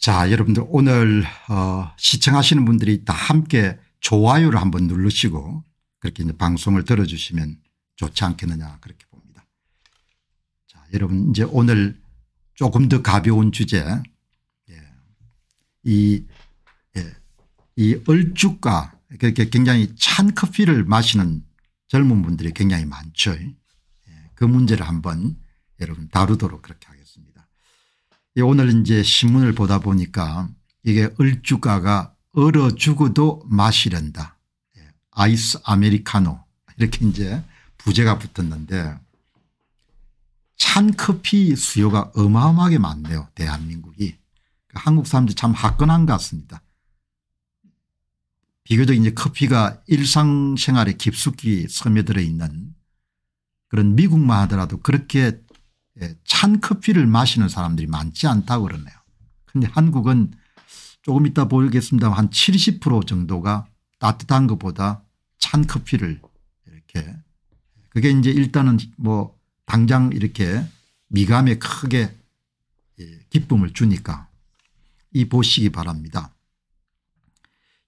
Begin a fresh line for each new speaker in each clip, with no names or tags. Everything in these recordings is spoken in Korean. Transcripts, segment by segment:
자 여러분들 오늘 어 시청하시는 분들이 다 함께 좋아요를 한번 누르시고 그렇게 이제 방송을 들어주시면 좋지 않겠느냐 그렇게 봅니다. 자 여러분 이제 오늘 조금 더 가벼운 주제 예. 이, 예. 이 얼죽과 그렇게 굉장히 찬 커피를 마시는 젊은 분들이 굉장히 많죠. 예. 그 문제를 한번 여러분 다루도록 그렇게 하겠습니다. 예, 오늘 이제 신문을 보다 보니까 이게 얼주가가 얼어 죽어도 마시란다. 예, 아이스 아메리카노 이렇게 이제 부제가 붙었는데 찬 커피 수요가 어마어마하게 많네요. 대한민국이. 그 한국 사람들이 참 화끈한 것 같습니다. 비교적 이제 커피가 일상생활에 깊숙이 스며들어 있는 그런 미국만 하더라도 그렇게 예, 찬 커피를 마시는 사람들이 많지 않다고 그러네요. 근데 한국은 조금 이따 보겠습니다만 한70% 정도가 따뜻한 것보다 찬 커피를 이렇게 그게 이제 일단은 뭐 당장 이렇게 미감에 크게 예, 기쁨을 주니까 이 보시기 바랍니다.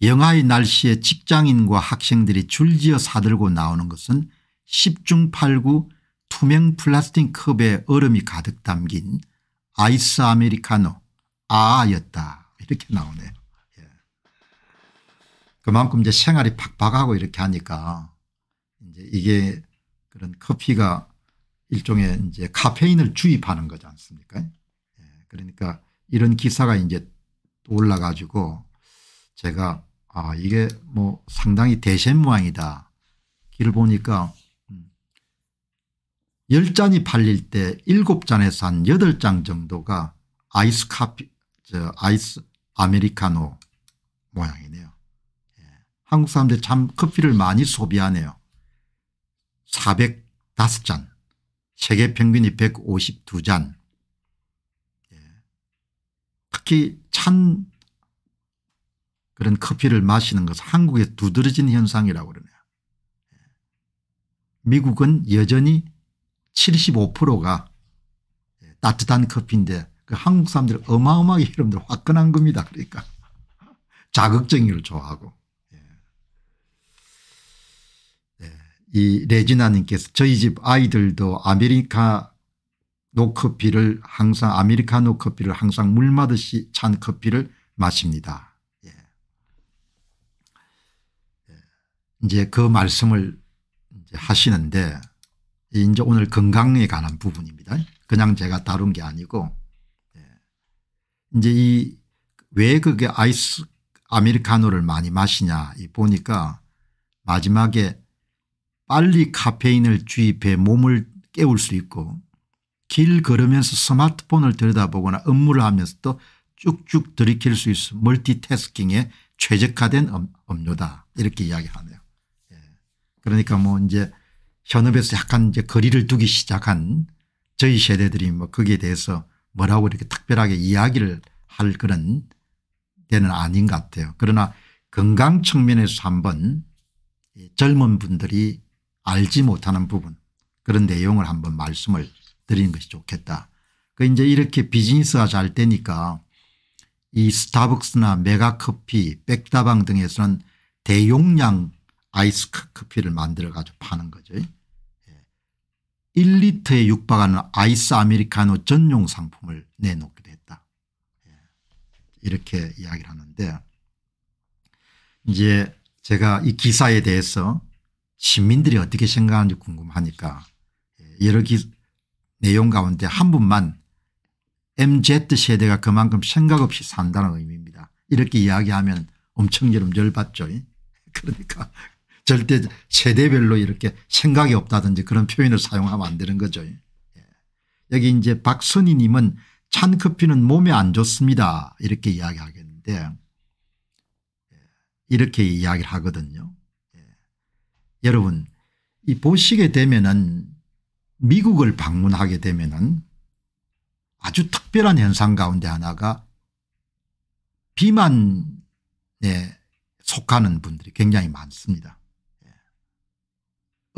영하의 날씨에 직장인과 학생들이 줄지어 사들고 나오는 것은 10중 8구 투명 플라스틱 컵에 얼음이 가득 담긴 아이스 아메리카노 아였다 이렇게 나오네요. 예. 그만큼 이제 생활이 팍팍하고 이렇게 하니까 이제 이게 그런 커피가 일종의 이제 카페인을 주입하는 거지 않습니까? 예. 그러니까 이런 기사가 이제 올라가지고 제가 아 이게 뭐 상당히 대신 모양이다. 길을 보니까 10잔이 팔릴 때 7잔에서 한 8잔 정도가 아이스 카피, 저 아이스 아메리카노 모양이네요. 예. 한국 사람들 참 커피를 많이 소비하네요. 405잔, 세계 평균이 152잔. 예. 특히 찬 그런 커피를 마시는 것은 한국의 두드러진 현상이라고 그러네요. 예. 미국은 여전히 75%가 따뜻한 커피인데 그 한국 사람들이 어마어마하게 여러분들 화끈한 겁니다. 그러니까 자극적인걸 좋아하고. 네. 이 레지나님께서 저희 집 아이들도 아메리카노 커피를 항상 아메리카노 커피를 항상 물 마듯이 찬 커피를 마십니다. 예. 예. 이제 그 말씀을 이제 하시는데 이제 오늘 건강에 관한 부분입니다. 그냥 제가 다룬 게 아니고 예. 이제 이 왜 그게 아이스 아메리카노를 많이 마시냐 보니까 마지막에 빨리 카페인을 주입해 몸을 깨울 수 있고 길 걸으면서 스마트폰을 들여다보거나 업무를 하면서 또 쭉쭉 들이킬 수 있어 멀티태스킹에 최적화된 음료다 이렇게 이야기하네요. 예. 그러니까 뭐 이제 현업에서 약간 이제 거리를 두기 시작한 저희 세대들이 뭐 거기에 대해서 뭐라고 이렇게 특별하게 이야기를 할 그런 때는 아닌 것 같아요. 그러나 건강 측면에서 한번 젊은 분들이 알지 못하는 부분 그런 내용을 한번 말씀을 드리는 것이 좋겠다. 그 이제 이렇게 비즈니스가 잘 되니까 이 스타벅스나 메가커피 백다방 등에서는 대용량 아이스 커피를 만들어 가지고 파는 거죠. 1리터에 육박하는 아이스 아메리카노 전용 상품을 내놓기도 했다. 예. 이렇게 이야기를 하는데 이제 제가 이 기사에 대해서 시민들이 어떻게 생각하는지 궁금하니까 예, 여러 기, 내용 가운데 한 분만 MZ세대가 그만큼 생각 없이 산다는 의미입니다. 이렇게 이야기하면 엄청 여러 열받죠. 그러니까 절대 세대별로 이렇게 생각이 없다든지 그런 표현을 사용하면 안 되는 거죠. 예. 여기 이제 박선희 님은 찬 커피는 몸에 안 좋습니다. 이렇게 이야기하겠는데 예, 이렇게 이야기를 하거든요. 예. 여러분 이 보시게 되면은 미국을 방문하게 되면은 아주 특별한 현상 가운데 하나가 비만에 속하는 분들이 굉장히 많습니다.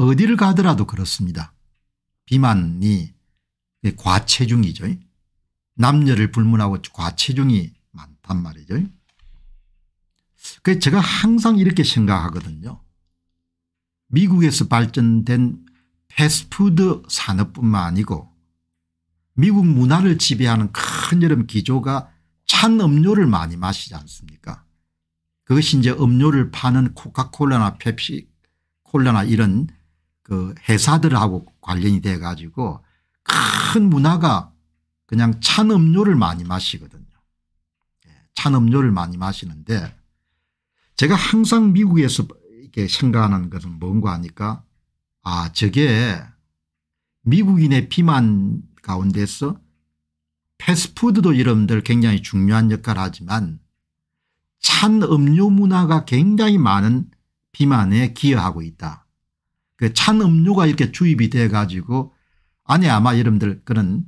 어디를 가더라도 그렇습니다. 비만이 과체중이죠. 남녀를 불문하고 과체중이 많단 말이죠. 그 제가 항상 이렇게 생각하거든요. 미국에서 발전된 패스트푸드 산업뿐만 아니고 미국 문화를 지배하는 큰 여름 기조가 찬 음료를 많이 마시지 않습니까 그것이 이제 음료를 파는 코카콜라나 펩시콜라나 이런 그 회사들하고 관련이 돼 가지고 큰 문화가 그냥 찬 음료를 많이 마시거든요. 예, 찬 음료를 많이 마시는데 제가 항상 미국에서 이렇게 생각하는 것은 뭔가 하니까 아 저게 미국인의 비만 가운데서 패스푸드도 여러분들 굉장히 중요한 역할을 하지만 찬 음료 문화가 굉장히 많은 비만에 기여하고 있다. 그찬 음료가 이렇게 주입이 돼 가지고 안에 아마 여러분들 그런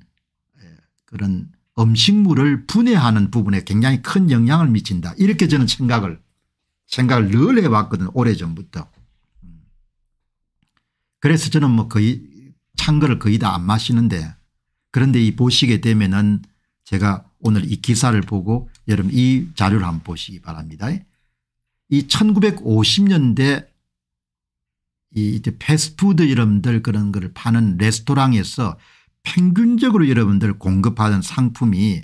예, 그런 음식물을 분해하는 부분에 굉장히 큰 영향을 미친다. 이렇게 저는 생각을 생각을 늘 해왔거든 오래전부터. 그래서 저는 뭐 거의 찬 거를 거의 다 안 마시는데 그런데 이 보시게 되면은 제가 오늘 이 기사를 보고 여러분 이 자료를 한번 보시기 바랍니다. 이 1950년대 이 이제 패스트푸드 여러분들 그런 걸 파는 레스토랑에서 평균적으로 여러분들 공급하는 상품이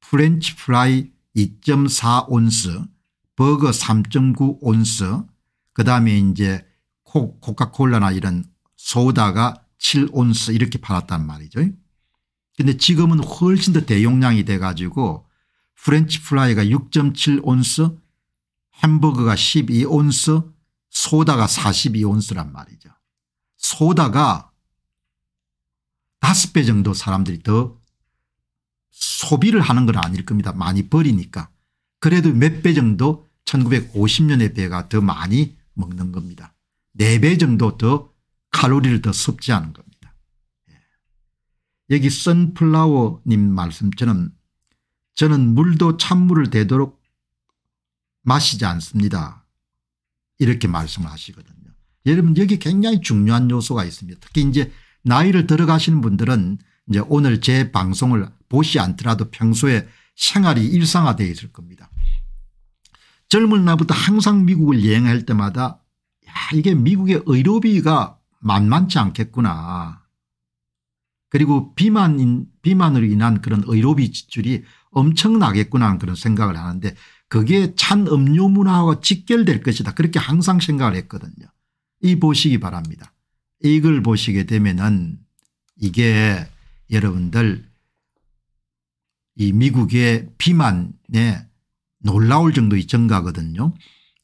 프렌치 프라이 2.4온스 버거 3.9온스 그다음에 이제 코, 카콜라나 이런 소다가 7온스 이렇게 팔았단 말이죠. 근데 지금은 훨씬 더 대용량이 돼 가지고 프렌치 프라이가 6.7온스 햄버거가 12온스 소다가 4 2온수란 말이죠. 소다가 5배 정도 사람들이 더 소비를 하는 건 아닐 겁니다. 많이 버리니까. 그래도 몇 배 정도 1950년의 배가 더 많이 먹는 겁니다. 4배 정도 더 칼로리를 더 섭취하는 겁니다. 예. 여기 선플라워님 말씀처럼 저는 물도 찬물을 되도록 마시지 않습니다. 이렇게 말씀을 하시거든요. 여러분 여기 굉장히 중요한 요소가 있습니다. 특히 이제 나이를 들어가시는 분들은 이제 오늘 제 방송을 보시 않더라도 평소에 생활이 일상화되어 있을 겁니다. 젊은 나부터 항상 미국을 여행할 때마다 야 이게 미국의 의료비가 만만치 않겠구나. 그리고 비만인, 비만으로 인한 그런 의료비 지출이 엄청나겠구나 하는 그런 생각을 하는데 그게 찬 음료 문화와 직결될 것이다. 그렇게 항상 생각을 했거든요. 이 보시기 바랍니다. 이걸 보시게 되면은 이게 여러분들 이 미국의 비만에 놀라울 정도의 증가거든요.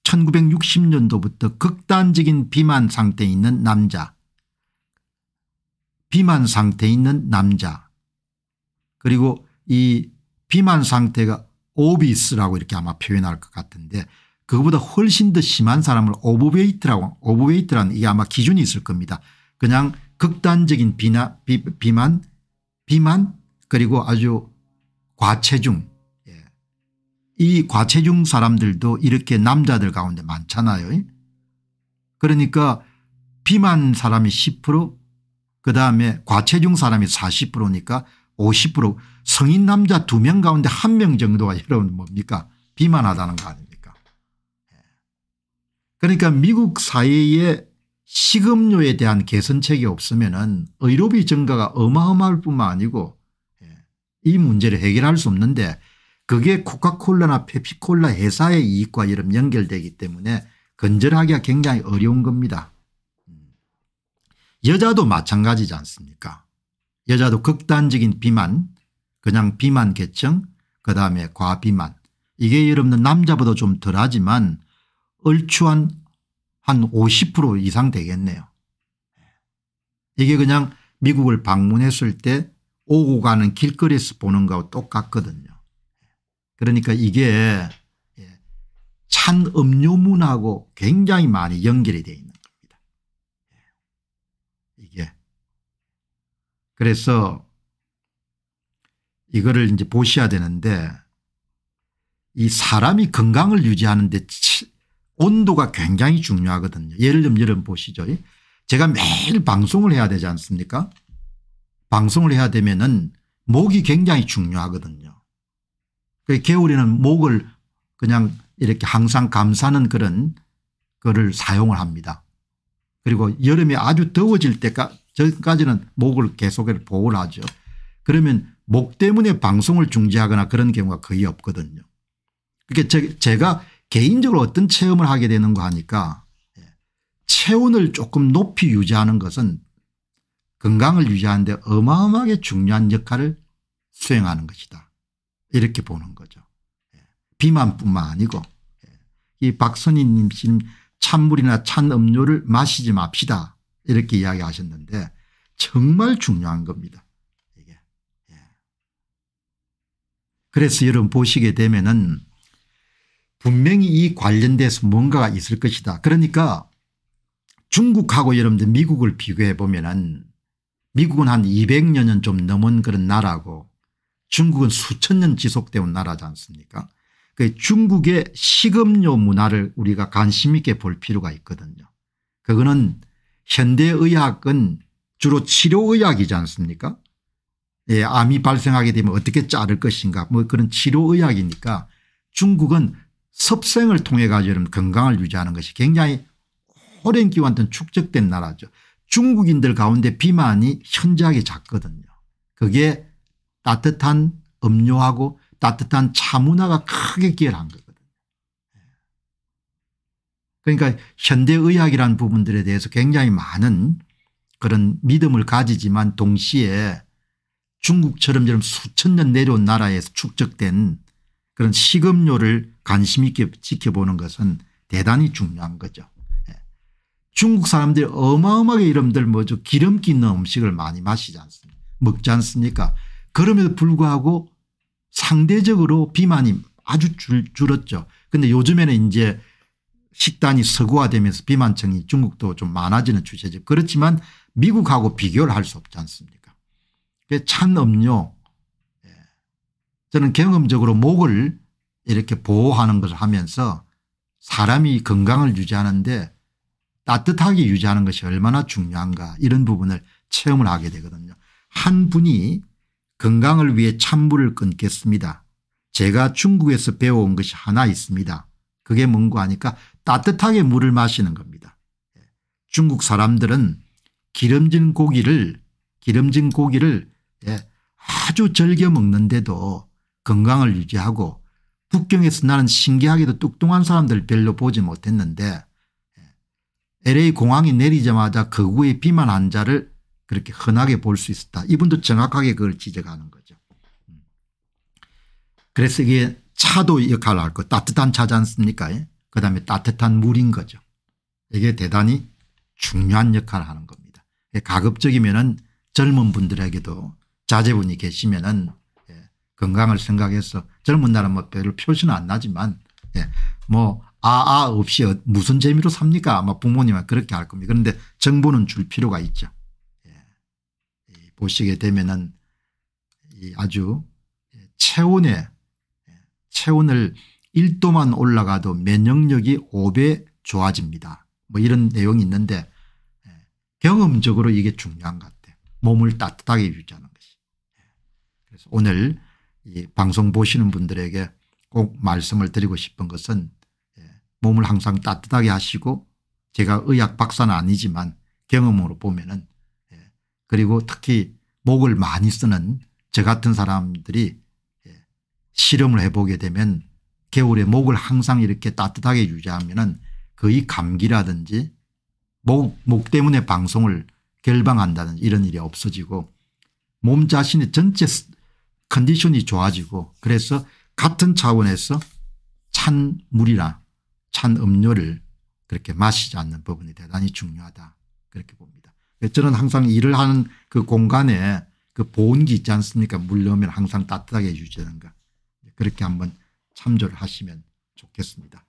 1960년도부터 극단적인 비만 상태에 있는 남자 비만 상태에 있는 남자 그리고 이 비만 상태가 오비스라고 이렇게 아마 표현할 것 같은데 그거보다 훨씬 더 심한 사람을 오버웨이트라고 오버웨이트라는 이게 아마 기준이 있을 겁니다. 그냥 극단적인 비나, 비, 비만 비만 그리고 아주 과체중 예. 이 과체중 사람들도 이렇게 남자들 가운데 많잖아요. 그러니까 비만 사람이 10% 그다음에 과체중 사람이 40%니까 50% 성인 남자 두 명 가운데 한 명 정도가 여러분 뭡니까 비만하다는 거 아닙니까 예. 그러니까 미국 사회에 식음료에 대한 개선책이 없으면 은 의료비 증가가 어마어마할 뿐만 아니고 예, 이 문제를 해결할 수 없는데 그게 코카콜라나 페피콜라 회사의 이익과 이름 연결되기 때문에 건절하기가 굉장히 어려운 겁니다. 음. 여자도 마찬가지지 않습니까 여자도 극단적인 비만 그냥 비만 계층 그 다음에 과비만 이게 여러분들 남자보다 좀 덜하지만 얼추 한 한 50% 이상 되겠네요. 이게 그냥 미국을 방문했을 때 오고 가는 길거리에서 보는 거하고 똑같거든요. 그러니까 이게 예, 찬 음료 문하고 굉장히 많이 연결이 되어 있는 겁니다. 예. 이게 그래서 이거를 이제 보셔야 되는데 이 사람이 건강을 유지하는 데 온도가 굉장히 중요하거든요. 예를 들면 여러분 보시죠. 제가 매일 방송을 해야 되지 않습니까 방송을 해야 되면 은 목이 굉장히 중요하거든요. 그 겨울에는 목을 그냥 이렇게 항상 감싸는 그런 거를 사용을 합니다. 그리고 여름에 아주 더워질 때까 지 저까지는 목을 계속 보호를 하죠. 그러면 목 때문에 방송을 중지하거나 그런 경우가 거의 없거든요. 그러니까 제가 개인적으로 어떤 체험을 하게 되는가 하니까 예, 체온을 조금 높이 유지하는 것은 건강을 유지하는데 어마어마하게 중요한 역할을 수행하는 것이다. 이렇게 보는 거죠. 예, 비만뿐만 아니고 예, 이 박선희님 찬물이나 찬 음료를 마시지 맙시다. 이렇게 이야기하셨는데 정말 중요한 겁니다. 이게. 예. 그래서 여러분 보시게 되면은 분명히 이 관련돼서 뭔가가 있을 것이다. 그러니까 중국하고 여러분들 미국을 비교해 보면은 미국은 한 200년은 좀 넘은 그런 나라고 중국은 수천 년 지속되온 나라지 않습니까 그 중국의 식음료 문화를 우리가 관심 있게 볼 필요가 있거든요. 그거는 현대의학은 주로 치료의학이지 않습니까 예, 암이 발생하게 되면 어떻게 자를 것인가 뭐 그런 치료의학이니까 중국은 섭생을 통해 가지고 건강을 유지하는 것이 굉장히 오랜 기간 동안 축적된 나라죠. 중국인들 가운데 비만이 현저하게 작거든요. 그게 따뜻한 음료하고 따뜻한 차 문화가 크게 기여한 거예요. 그러니까 현대의학이라는 부분들에 대해서 굉장히 많은 그런 믿음을 가지지만 동시에 중국처럼 저런 수천 년 내려온 나라에서 축적된 그런 식음료를 관심 있게 지켜보는 것은 대단히 중요한 거죠. 예. 중국 사람들이 어마어마하게 이름들 뭐죠 기름기 있는 음식을 많이 마시지 않습니까 먹지 않습니까 그럼에도 불구하고 상대적으로 비만이 아주 줄, 줄었죠. 근데 요즘에는 이제 식단이 서구화되면서 비만층이 중국도 좀 많아지는 추세죠. 그렇지만 미국하고 비교를 할 수 없지 않습니까 찬 음료 예, 저는 경험적으로 목을 이렇게 보호하는 것을 하면서 사람이 건강을 유지하는데 따뜻하게 유지하는 것이 얼마나 중요한가 이런 부분을 체험을 하게 되거든요. 한 분이 건강을 위해 찬물을 끊겠습니다. 제가 중국에서 배워온 것이 하나 있습니다. 그게 뭔가 하니까 따뜻하게 물을 마시는 겁니다. 중국 사람들은 기름진 고기를 기름진 고기를 예, 아주 즐겨 먹는데도 건강을 유지하고 북경에서 나는 신기하게도 뚱뚱한 사람들 별로 보지 못했는데 LA 예, 공항에 내리자마자 거구의 비만 환자를 그렇게 흔하게 볼 수 있었다. 이분도 정확하게 그걸 지적하는 거죠. 음. 그래서 이게 차도 역할을 할거 따뜻한 차지 않습니까 예? 그다음에 따뜻한 물인 거죠. 이게 대단히 중요한 역할을 하는 겁니다. 예, 가급적이면 은 젊은 분들에게도 자제분이 계시면 은 예, 건강을 생각해서 젊은 날은 뭐 별로 표시는 안 나지만 예, 뭐 아아 아 없이 어, 무슨 재미로 삽니까 아마 뭐 부모님은 그렇게 할 겁니다. 그런데 정보는 줄 필요가 있죠. 보시게 되면 은 아주 체온에 체온을 1도만 올라가도 면역력이 5배 좋아집니다. 뭐 이런 내용이 있는데 예, 경험적으로 이게 중요한 것 같아요. 몸을 따뜻하게 유지하는 것이. 예, 그래서 오늘 이 방송 보시는 분들에게 꼭 말씀을 드리고 싶은 것은 예, 몸을 항상 따뜻하게 하시고 제가 의학 박사는 아니지만 경험으로 보면은 그리고 특히 목을 많이 쓰는 저 같은 사람들이 실험을 해보게 되면 겨울에 목을 항상 이렇게 따뜻하게 유지하면 은 거의 그 감기라든지 목, 목 때문에 방송을 결방한다든지 이런 일이 없어지고 몸 자신의 전체 컨디션이 좋아지고 그래서 같은 차원에서 찬 물이나 찬 음료를 그렇게 마시지 않는 부분이 대단히 중요하다 그렇게 봅니다. 저는 항상 일을 하는 그 공간에 그 보온기 있지 않습니까 물 넣으면 항상 따뜻하게 유지하는거 그렇게 한번 참조를 하시면 좋겠습니다.